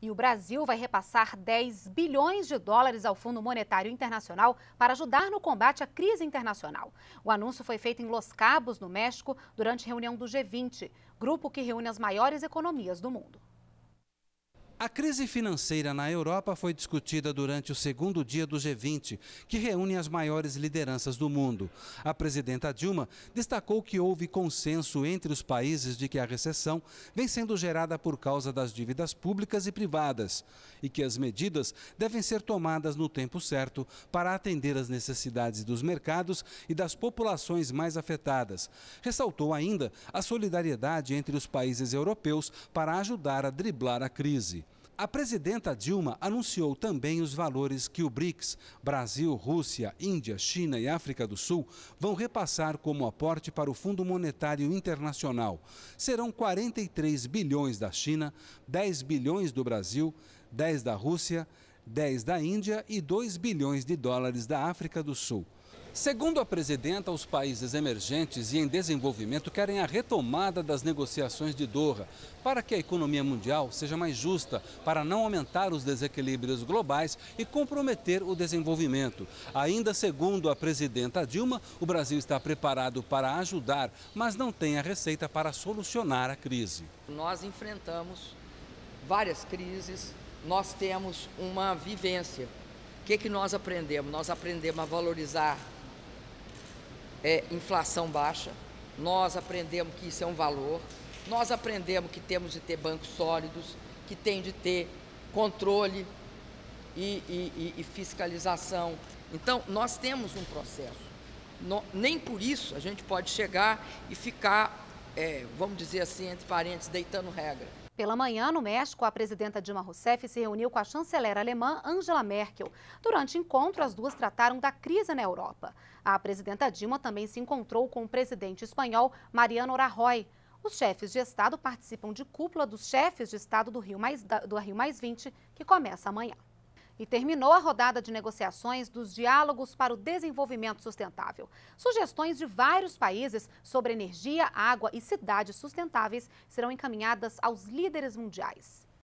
E o Brasil vai repassar 10 bilhões de dólares ao Fundo Monetário Internacional para ajudar no combate à crise internacional. O anúncio foi feito em Los Cabos, no México, durante reunião do G20, grupo que reúne as maiores economias do mundo. A crise financeira na Europa foi discutida durante o segundo dia do G20, que reúne as maiores lideranças do mundo. A presidenta Dilma destacou que houve consenso entre os países de que a recessão vem sendo gerada por causa das dívidas públicas e privadas e que as medidas devem ser tomadas no tempo certo para atender as necessidades dos mercados e das populações mais afetadas. Ressaltou ainda a solidariedade entre os países europeus para ajudar a driblar a crise. A presidenta Dilma anunciou também os valores que o BRICS, Brasil, Rússia, Índia, China e África do Sul, vão repassar como aporte para o Fundo Monetário Internacional. Serão 43 bilhões da China, 10 bilhões do Brasil, 10 da Rússia, 10 da Índia e 2 bilhões de dólares da África do Sul. Segundo a presidenta, os países emergentes e em desenvolvimento querem a retomada das negociações de Doha para que a economia mundial seja mais justa, para não aumentar os desequilíbrios globais e comprometer o desenvolvimento. Ainda segundo a presidenta Dilma, o Brasil está preparado para ajudar, mas não tem a receita para solucionar a crise. Nós enfrentamos várias crises, nós temos uma vivência. O que, que nós aprendemos? Nós aprendemos a valorizar é, inflação baixa, nós aprendemos que isso é um valor, nós aprendemos que temos de ter bancos sólidos, que tem de ter controle e, e, e fiscalização. Então, nós temos um processo. No, nem por isso a gente pode chegar e ficar é, vamos dizer assim, entre parentes, deitando regra. Pela manhã, no México, a presidenta Dilma Rousseff se reuniu com a chanceler alemã Angela Merkel. Durante o encontro, as duas trataram da crise na Europa. A presidenta Dilma também se encontrou com o presidente espanhol Mariano Rajoy. Os chefes de Estado participam de cúpula dos chefes de Estado do Rio, Mais, do Rio Mais 20, que começa amanhã e terminou a rodada de negociações dos Diálogos para o Desenvolvimento Sustentável. Sugestões de vários países sobre energia, água e cidades sustentáveis serão encaminhadas aos líderes mundiais.